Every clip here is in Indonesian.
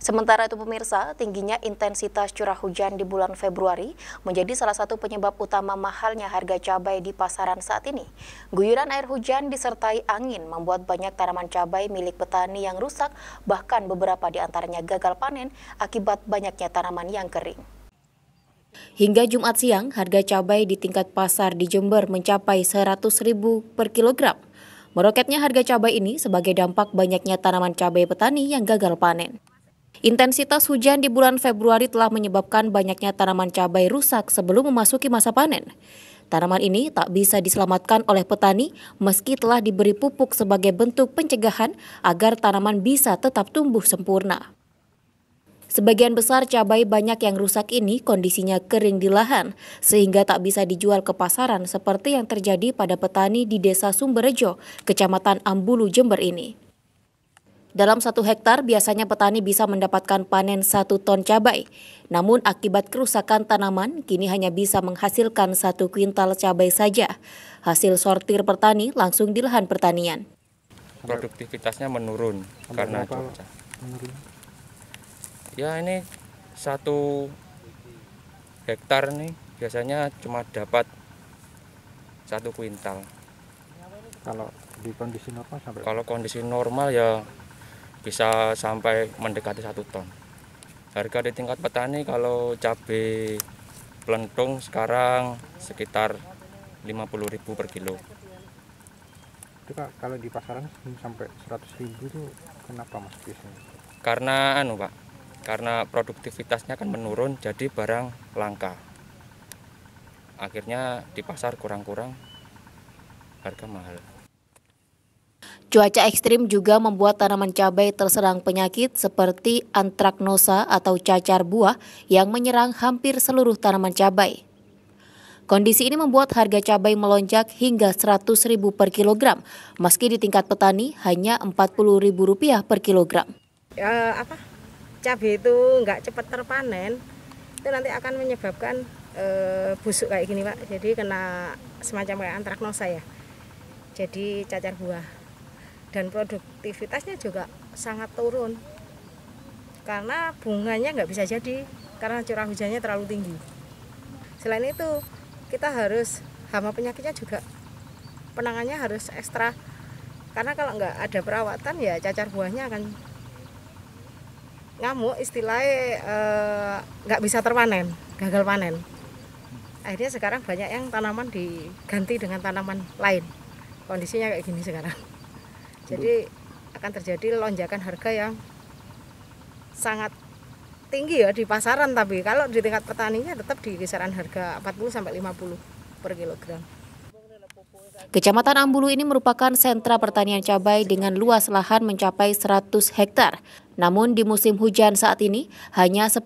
Sementara itu pemirsa, tingginya intensitas curah hujan di bulan Februari menjadi salah satu penyebab utama mahalnya harga cabai di pasaran saat ini. Guyuran air hujan disertai angin membuat banyak tanaman cabai milik petani yang rusak, bahkan beberapa di antaranya gagal panen akibat banyaknya tanaman yang kering. Hingga Jumat siang, harga cabai di tingkat pasar di Jember mencapai 100000 per kilogram. Meroketnya harga cabai ini sebagai dampak banyaknya tanaman cabai petani yang gagal panen. Intensitas hujan di bulan Februari telah menyebabkan banyaknya tanaman cabai rusak sebelum memasuki masa panen. Tanaman ini tak bisa diselamatkan oleh petani meski telah diberi pupuk sebagai bentuk pencegahan agar tanaman bisa tetap tumbuh sempurna. Sebagian besar cabai banyak yang rusak ini kondisinya kering di lahan, sehingga tak bisa dijual ke pasaran seperti yang terjadi pada petani di desa Sumberjo, kecamatan Ambulu, Jember ini. Dalam satu hektar biasanya petani bisa mendapatkan panen satu ton cabai. Namun akibat kerusakan tanaman, kini hanya bisa menghasilkan satu kuintal cabai saja. Hasil sortir petani langsung di lahan pertanian. Produktivitasnya menurun Sampai karena cuaca. Ya ini satu hektar nih biasanya cuma dapat satu kuintal. Kalau di kondisi normal sampai kalau kondisi normal ya bisa sampai mendekati satu ton. Harga di tingkat petani kalau cabai pelentung sekarang sekitar 50.000 per kilo. Itu Pak, kalau di pasaran sampai 100.000 itu kenapa Mas biasanya? Karena anu Pak, karena produktivitasnya kan menurun jadi barang langka. Akhirnya di pasar kurang-kurang harga mahal. Cuaca ekstrim juga membuat tanaman cabai terserang penyakit seperti antraknosa atau cacar buah yang menyerang hampir seluruh tanaman cabai. Kondisi ini membuat harga cabai melonjak hingga Rp100.000 per kilogram, meski di tingkat petani hanya Rp40.000 per kilogram. Ya, apa cabai itu nggak cepat terpanen, itu nanti akan menyebabkan e, busuk kayak gini Pak. Jadi kena semacam kayak antraknosa ya, jadi cacar buah dan produktivitasnya juga sangat turun karena bunganya nggak bisa jadi karena curah hujannya terlalu tinggi selain itu kita harus hama penyakitnya juga penangannya harus ekstra karena kalau nggak ada perawatan ya cacar buahnya akan ngamuk istilahnya e, nggak bisa terpanen gagal panen akhirnya sekarang banyak yang tanaman diganti dengan tanaman lain kondisinya kayak gini sekarang jadi akan terjadi lonjakan harga yang sangat tinggi ya di pasaran tapi kalau di tingkat petaninya tetap di kisaran harga 40 sampai 50 per kilogram. Kecamatan Ambulu ini merupakan sentra pertanian cabai dengan luas lahan mencapai 100 hektar. Namun di musim hujan saat ini hanya 10%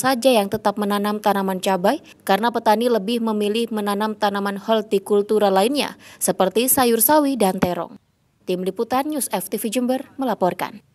saja yang tetap menanam tanaman cabai karena petani lebih memilih menanam tanaman hortikultura lainnya seperti sayur sawi dan terong. Tim Liputan News FTV Jember melaporkan.